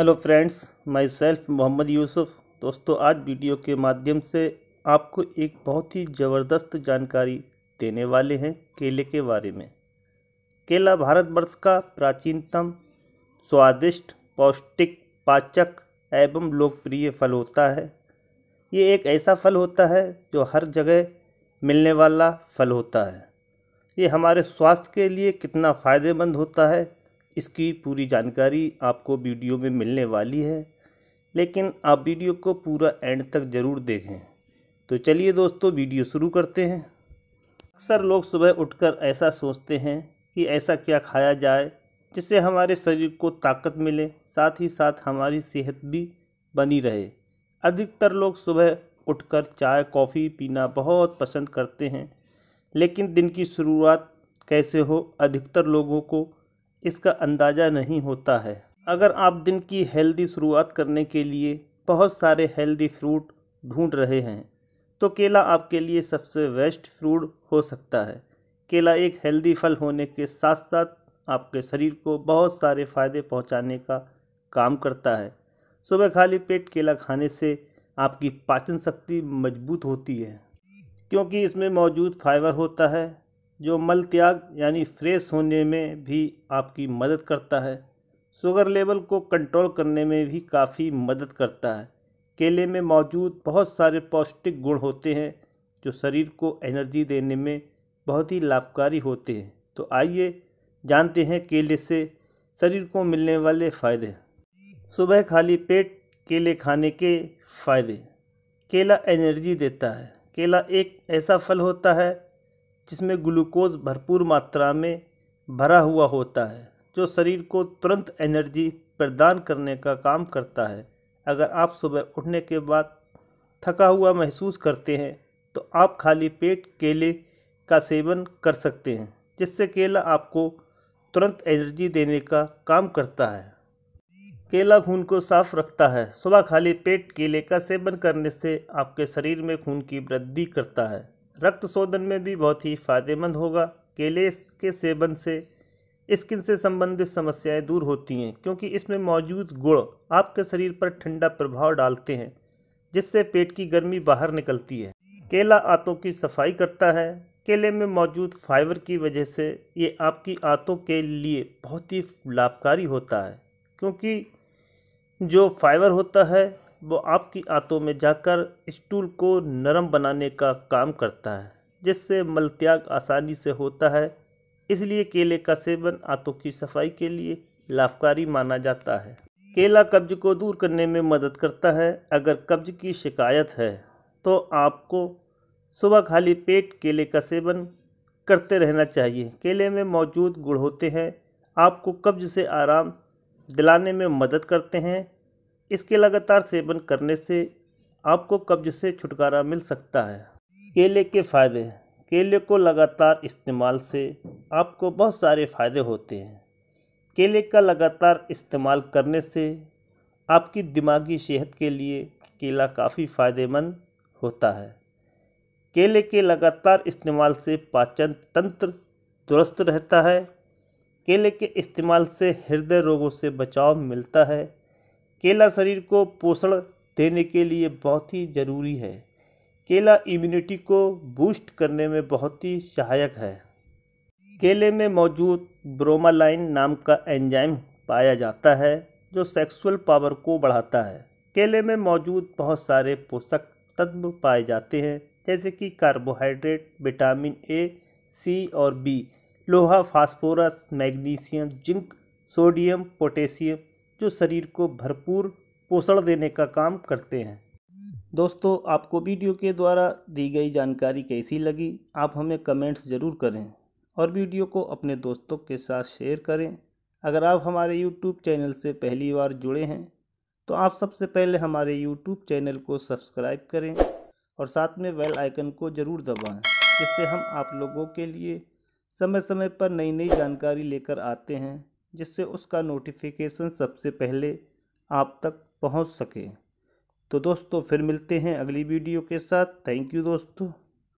hello friends myself Mohammad Yusuf दोस्तों आज video के माध्यम से आपको एक बहुत ही ज़बरदस्त जानकारी देने वाले हैं केले के बारे में केला भारतवर्ष का प्राचीनतम स्वादिष्ट पौष्टिक पाचक एवं लोकप्रिय फल होता है ये एक ऐसा फल होता है जो हर जगह मिलने वाला फल होता है ये हमारे स्वास्थ्य के लिए कितना फ़ायदेमंद होता है इसकी पूरी जानकारी आपको वीडियो में मिलने वाली है लेकिन आप वीडियो को पूरा एंड तक ज़रूर देखें तो चलिए दोस्तों वीडियो शुरू करते हैं अक्सर लोग सुबह उठकर ऐसा सोचते हैं कि ऐसा क्या खाया जाए जिससे हमारे शरीर को ताकत मिले साथ ही साथ हमारी सेहत भी बनी रहे अधिकतर लोग सुबह उठकर चाय कॉफ़ी पीना बहुत पसंद करते हैं लेकिन दिन की शुरुआत कैसे हो अधिकतर लोगों को इसका अंदाज़ा नहीं होता है अगर आप दिन की हेल्दी शुरुआत करने के लिए बहुत सारे हेल्दी फ्रूट ढूंढ रहे हैं तो केला आपके लिए सबसे बेस्ट फ्रूट हो सकता है केला एक हेल्दी फल होने के साथ साथ आपके शरीर को बहुत सारे फ़ायदे पहुंचाने का काम करता है सुबह खाली पेट केला खाने से आपकी पाचन शक्ति मजबूत होती है क्योंकि इसमें मौजूद फाइबर होता है जो मल त्याग यानी फ्रेश होने में भी आपकी मदद करता है शुगर लेवल को कंट्रोल करने में भी काफ़ी मदद करता है केले में मौजूद बहुत सारे पौष्टिक गुण होते हैं जो शरीर को एनर्जी देने में बहुत ही लाभकारी होते हैं तो आइए जानते हैं केले से शरीर को मिलने वाले फ़ायदे सुबह खाली पेट केले खाने के फ़ायदे केला एनर्जी देता है केला एक ऐसा फल होता है जिसमें ग्लूकोज भरपूर मात्रा में भरा हुआ होता है जो शरीर को तुरंत एनर्जी प्रदान करने का काम करता है अगर आप सुबह उठने के बाद थका हुआ महसूस करते हैं तो आप खाली पेट केले का सेवन कर सकते हैं जिससे केला आपको तुरंत एनर्जी देने का काम करता है केला खून को साफ रखता है सुबह खाली पेट केले का सेवन करने से आपके शरीर में खून की वृद्धि करता है रक्त शोधन में भी बहुत ही फायदेमंद होगा केले के सेवन से स्किन से संबंधित समस्याएं दूर होती हैं क्योंकि इसमें मौजूद गुड़ आपके शरीर पर ठंडा प्रभाव डालते हैं जिससे पेट की गर्मी बाहर निकलती है केला आंतों की सफाई करता है केले में मौजूद फाइबर की वजह से ये आपकी आंतों के लिए बहुत ही लाभकारी होता है क्योंकि जो फाइबर होता है वो आपकी आंतों में जाकर स्टूल को नरम बनाने का काम करता है जिससे मलत्याग आसानी से होता है इसलिए केले का सेवन आंतों की सफाई के लिए लाभकारी माना जाता है केला कब्ज को दूर करने में मदद करता है अगर कब्ज की शिकायत है तो आपको सुबह खाली पेट केले का सेवन करते रहना चाहिए केले में मौजूद गुड़ होते हैं आपको कब्ज से आराम दिलाने में मदद करते हैं इसके लगातार सेवन करने से आपको कब्ज से छुटकारा मिल सकता है केले के फ़ायदे केले को लगातार इस्तेमाल से आपको बहुत सारे फ़ायदे होते हैं केले का लगातार इस्तेमाल करने से आपकी दिमागी सेहत के लिए केला काफ़ी फ़ायदेमंद होता है केले के लगातार इस्तेमाल से पाचन तंत्र दुरुस्त रहता है केले के इस्तेमाल से हृदय रोगों से बचाव मिलता है केला शरीर को पोषण देने के लिए बहुत ही ज़रूरी है केला इम्यूनिटी को बूस्ट करने में बहुत ही सहायक है केले में मौजूद ब्रोमालाइन नाम का एंजाइम पाया जाता है जो सेक्सुअल पावर को बढ़ाता है केले में मौजूद बहुत सारे पोषक तत्व पाए जाते हैं जैसे कि कार्बोहाइड्रेट विटामिन ए सी और बी लोहा phosphorus magnesium zinc sodium potassium जो शरीर को भरपूर पोषण देने का काम करते हैं दोस्तों आपको वीडियो के द्वारा दी गई जानकारी कैसी लगी आप हमें कमेंट्स ज़रूर करें और वीडियो को अपने दोस्तों के साथ शेयर करें अगर आप हमारे YouTube चैनल से पहली बार जुड़े हैं तो आप सबसे पहले हमारे YouTube चैनल को सब्सक्राइब करें और साथ में बेल आइकन को ज़रूर दबाएं जिससे हम आप लोगों के लिए समय समय पर नई नई जानकारी लेकर आते हैं जिससे उसका नोटिफिकेशन सबसे पहले आप तक पहुंच सके तो दोस्तों फिर मिलते हैं अगली वीडियो के साथ थैंक यू दोस्तों